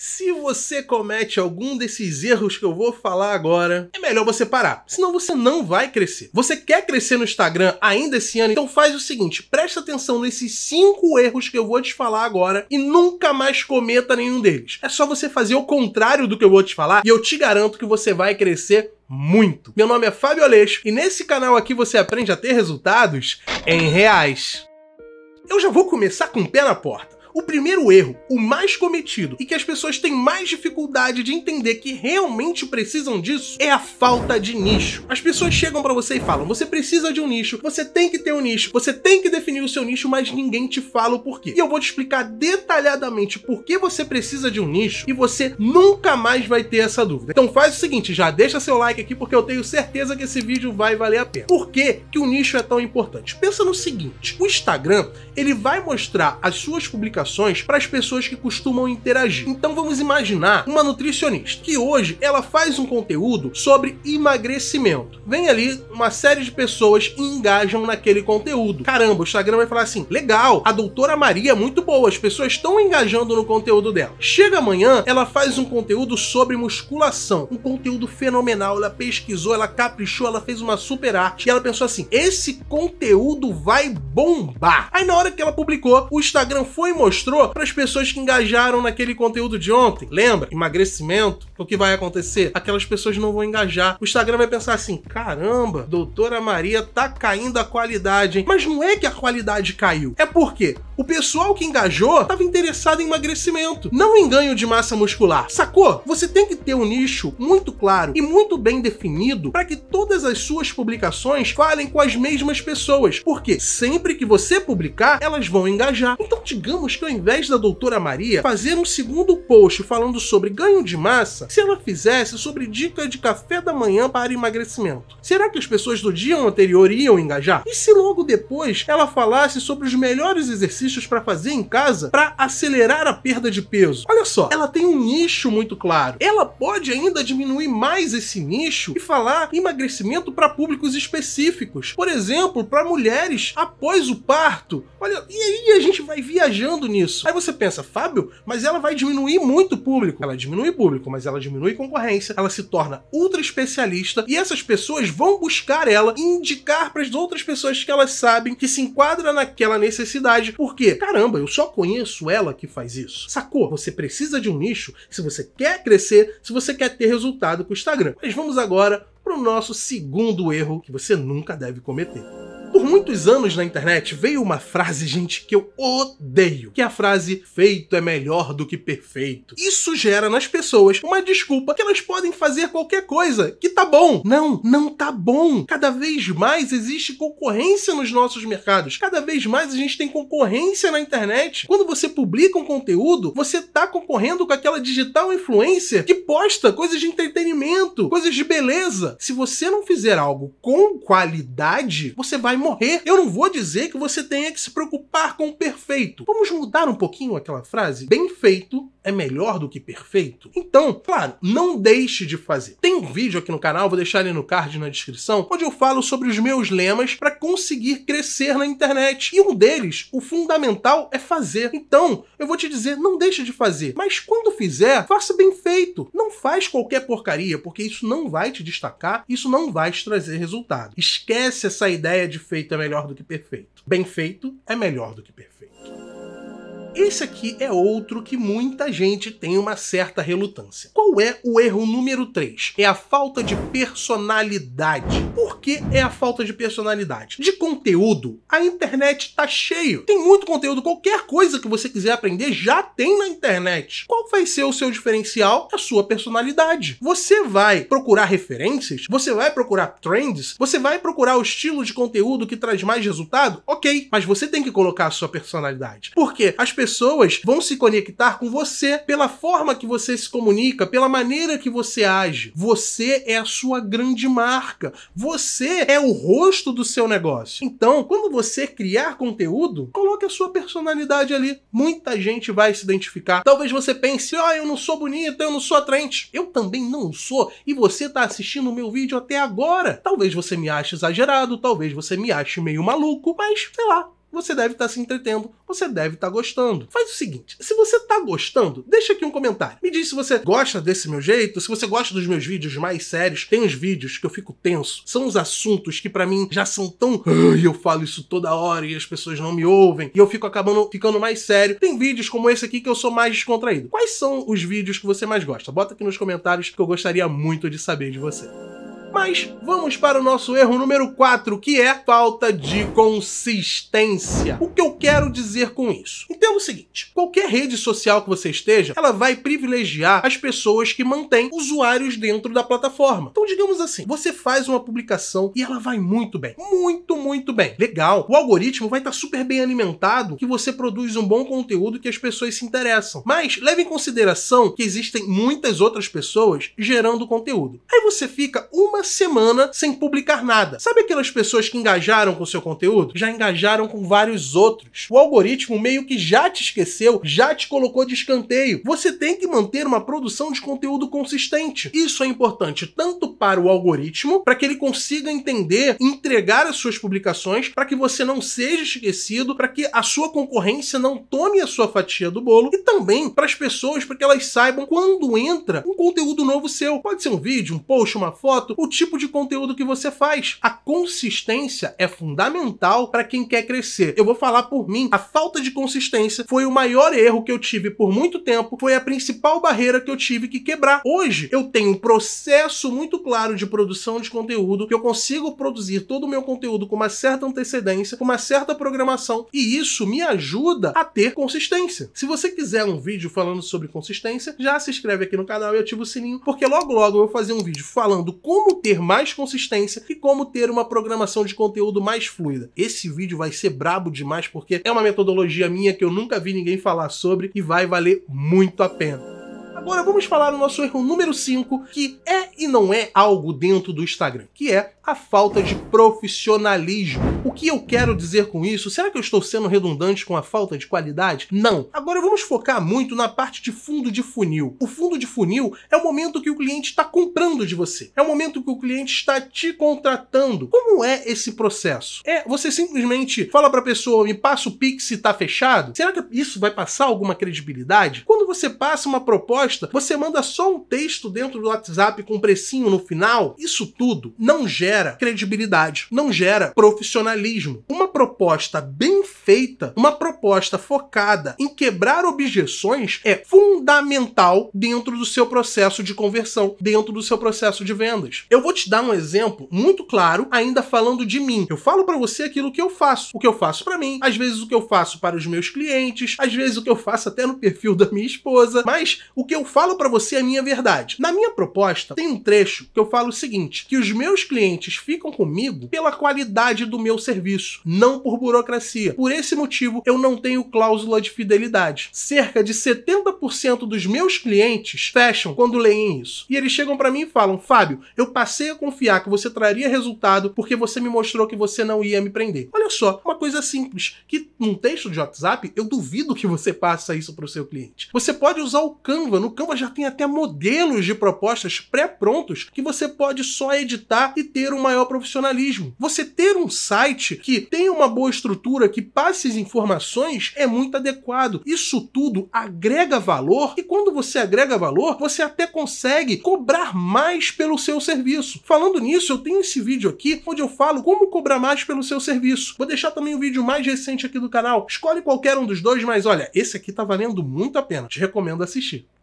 Se você comete algum desses erros que eu vou falar agora, é melhor você parar, senão você não vai crescer. Você quer crescer no Instagram ainda esse ano? Então faz o seguinte, presta atenção nesses cinco erros que eu vou te falar agora e nunca mais cometa nenhum deles. É só você fazer o contrário do que eu vou te falar e eu te garanto que você vai crescer muito. Meu nome é Fábio Aleixo e nesse canal aqui você aprende a ter resultados em reais. Eu já vou começar com o pé na porta. O primeiro erro, o mais cometido e que as pessoas têm mais dificuldade de entender que realmente precisam disso, é a falta de nicho. As pessoas chegam para você e falam: "Você precisa de um nicho, você tem que ter um nicho, você tem que definir o seu nicho", mas ninguém te fala o porquê. E eu vou te explicar detalhadamente por que você precisa de um nicho e você nunca mais vai ter essa dúvida. Então faz o seguinte, já deixa seu like aqui porque eu tenho certeza que esse vídeo vai valer a pena. Por que que o nicho é tão importante? Pensa no seguinte, o Instagram, ele vai mostrar as suas publicações recomendações para as pessoas que costumam interagir. Então vamos imaginar uma nutricionista que hoje ela faz um conteúdo sobre emagrecimento. Vem ali uma série de pessoas e engajam naquele conteúdo. Caramba, o Instagram vai falar assim: legal, a doutora Maria é muito boa, as pessoas estão engajando no conteúdo dela. Chega amanhã, ela faz um conteúdo sobre musculação, um conteúdo fenomenal. Ela pesquisou, ela caprichou, ela fez uma super arte e ela pensou assim: esse conteúdo vai bombar. Aí na hora que ela publicou, o Instagram foi mostrar mostrou para as pessoas que engajaram naquele conteúdo de ontem. Lembra? Emagrecimento. O que vai acontecer? Aquelas pessoas não vão engajar. O Instagram vai pensar assim: caramba, doutora Maria tá caindo a qualidade, hein? Mas não é que a qualidade caiu. É porque o pessoal que engajou estava interessado em emagrecimento, não em ganho de massa muscular. Sacou? Você tem que ter um nicho muito claro e muito bem definido para que todas as suas publicações falem com as mesmas pessoas. Porque sempre que você publicar, elas vão engajar. Então, digamos que ao invés da doutora Maria fazer um segundo post falando sobre ganho de massa, se ela fizesse sobre dica de café da manhã para emagrecimento? Será que as pessoas do dia anterior iam engajar? E se logo depois ela falasse sobre os melhores exercícios para fazer em casa para acelerar a perda de peso? Olha só, ela tem um nicho muito claro. Ela pode ainda diminuir mais esse nicho e falar emagrecimento para públicos específicos. Por exemplo, para mulheres após o parto. Olha, e aí a gente vai viajando nisso. Aí você pensa, Fábio, mas ela vai diminuir muito o público. Ela diminui o público, mas ela diminui concorrência, ela se torna ultra especialista e essas pessoas vão buscar ela, indicar para as outras pessoas que elas sabem que se enquadra naquela necessidade. Porque, caramba, eu só conheço ela que faz isso. Sacou? Você precisa de um nicho se você quer crescer, se você quer ter resultado com o Instagram. Mas vamos agora para o nosso segundo erro que você nunca deve cometer muitos anos na internet veio uma frase, gente, que eu odeio, que é a frase feito é melhor do que perfeito. Isso gera nas pessoas uma desculpa que elas podem fazer qualquer coisa, que tá bom. Não, não tá bom. Cada vez mais existe concorrência nos nossos mercados. Cada vez mais a gente tem concorrência na internet. Quando você publica um conteúdo, você tá concorrendo com aquela digital influencer que posta coisas de entretenimento, coisas de beleza. Se você não fizer algo com qualidade, você vai morrer eu não vou dizer que você tenha que se preocupar com o perfeito. Vamos mudar um pouquinho aquela frase? Bem feito é melhor do que perfeito. Então, claro, não deixe de fazer. Tem um vídeo aqui no canal, vou deixar ele no card na descrição, onde eu falo sobre os meus lemas para conseguir crescer na internet. E um deles, o fundamental, é fazer. Então, eu vou te dizer, não deixe de fazer. Mas quando fizer, faça bem feito. Não faz qualquer porcaria, porque isso não vai te destacar, isso não vai te trazer resultado. Esquece essa ideia de feito é melhor do que perfeito. Bem feito é melhor do que perfeito. Esse aqui é outro que muita gente tem uma certa relutância. Qual é o erro número 3? É a falta de personalidade. Por que é a falta de personalidade? De conteúdo, a internet tá cheio. Tem muito conteúdo, qualquer coisa que você quiser aprender já tem na internet. Qual vai ser o seu diferencial? A sua personalidade. Você vai procurar referências? Você vai procurar trends? Você vai procurar o estilo de conteúdo que traz mais resultado? Ok, mas você tem que colocar a sua personalidade. Porque as pessoas pessoas vão se conectar com você pela forma que você se comunica, pela maneira que você age. Você é a sua grande marca. Você é o rosto do seu negócio. Então, quando você criar conteúdo, coloque a sua personalidade ali. Muita gente vai se identificar. Talvez você pense: "Ah, oh, eu não sou bonita, eu não sou atraente". Eu também não sou. E você está assistindo o meu vídeo até agora. Talvez você me ache exagerado, talvez você me ache meio maluco, mas sei lá, você deve estar tá se entretendo, você deve estar tá gostando. Faz o seguinte, se você está gostando, deixa aqui um comentário. Me diz se você gosta desse meu jeito, se você gosta dos meus vídeos mais sérios. Tem os vídeos que eu fico tenso, são os assuntos que para mim já são tão, e eu falo isso toda hora e as pessoas não me ouvem, e eu fico acabando ficando mais sério. Tem vídeos como esse aqui que eu sou mais descontraído. Quais são os vídeos que você mais gosta? Bota aqui nos comentários que eu gostaria muito de saber de você. Mas vamos para o nosso erro número 4, que é falta de consistência. O que eu quero dizer com isso? Entenda é o seguinte, qualquer rede social que você esteja, ela vai privilegiar as pessoas que mantêm usuários dentro da plataforma. Então, digamos assim, você faz uma publicação e ela vai muito bem, muito, muito bem. Legal. O algoritmo vai estar super bem alimentado que você produz um bom conteúdo que as pessoas se interessam. Mas leve em consideração que existem muitas outras pessoas gerando conteúdo. Aí você fica uma uma semana sem publicar nada. Sabe aquelas pessoas que engajaram com seu conteúdo? Já engajaram com vários outros. O algoritmo meio que já te esqueceu, já te colocou de escanteio. Você tem que manter uma produção de conteúdo consistente. Isso é importante tanto para o algoritmo, para que ele consiga entender, entregar as suas publicações, para que você não seja esquecido, para que a sua concorrência não tome a sua fatia do bolo e também para as pessoas, para que elas saibam quando entra um conteúdo novo seu. Pode ser um vídeo, um post, uma foto, o tipo de conteúdo que você faz. A consistência é fundamental para quem quer crescer. Eu vou falar por mim, a falta de consistência foi o maior erro que eu tive por muito tempo, foi a principal barreira que eu tive que quebrar. Hoje eu tenho um processo muito claro de produção de conteúdo, que eu consigo produzir todo o meu conteúdo com uma certa antecedência, com uma certa programação, e isso me ajuda a ter consistência. Se você quiser um vídeo falando sobre consistência, já se inscreve aqui no canal e ativa o sininho, porque logo logo eu vou fazer um vídeo falando como ter mais consistência e como ter uma programação de conteúdo mais fluida. Esse vídeo vai ser brabo demais porque é uma metodologia minha que eu nunca vi ninguém falar sobre e vai valer muito a pena. Agora vamos falar o nosso erro número 5, que é e não é algo dentro do Instagram, que é a falta de profissionalismo. O que eu quero dizer com isso? Será que eu estou sendo redundante com a falta de qualidade? Não. Agora vamos focar muito na parte de fundo de funil. O fundo de funil é o momento que o cliente está comprando de você. É o momento que o cliente está te contratando. Como é esse processo? É você simplesmente fala para a pessoa, me passa o Pix se está fechado? Será que isso vai passar alguma credibilidade? Quando você passa uma proposta gosta, você manda só um texto dentro do WhatsApp com um precinho no final. Isso tudo não gera credibilidade, não gera profissionalismo. Uma proposta bem feita, uma proposta focada em quebrar objeções é fundamental dentro do seu processo de conversão, dentro do seu processo de vendas. Eu vou te dar um exemplo muito claro, ainda falando de mim. Eu falo para você aquilo que eu faço, o que eu faço para mim, às vezes o que eu faço para os meus clientes, às vezes o que eu faço até no perfil da minha esposa, mas o que eu falo para você a minha verdade. Na minha proposta, tem um trecho que eu falo o seguinte: que os meus clientes ficam comigo pela qualidade do meu serviço, não por burocracia. Por esse motivo, eu não tenho cláusula de fidelidade. Cerca de 70% dos meus clientes fecham quando leem isso. E eles chegam para mim e falam: Fábio, eu passei a confiar que você traria resultado porque você me mostrou que você não ia me prender. Olha só, uma coisa simples, que num texto de WhatsApp, eu duvido que você passe isso para o seu cliente. Você pode usar o Canva no o Canva já tem até modelos de propostas pré-prontos que você pode só editar e ter um maior profissionalismo. Você ter um site que tenha uma boa estrutura, que passe as informações, é muito adequado. Isso tudo agrega valor e quando você agrega valor, você até consegue cobrar mais pelo seu serviço. Falando nisso, eu tenho esse vídeo aqui onde eu falo como cobrar mais pelo seu serviço. Vou deixar também o vídeo mais recente aqui do canal. Escolhe qualquer um dos dois, mas olha, esse aqui tá valendo muito a pena. Te recomendo assistir.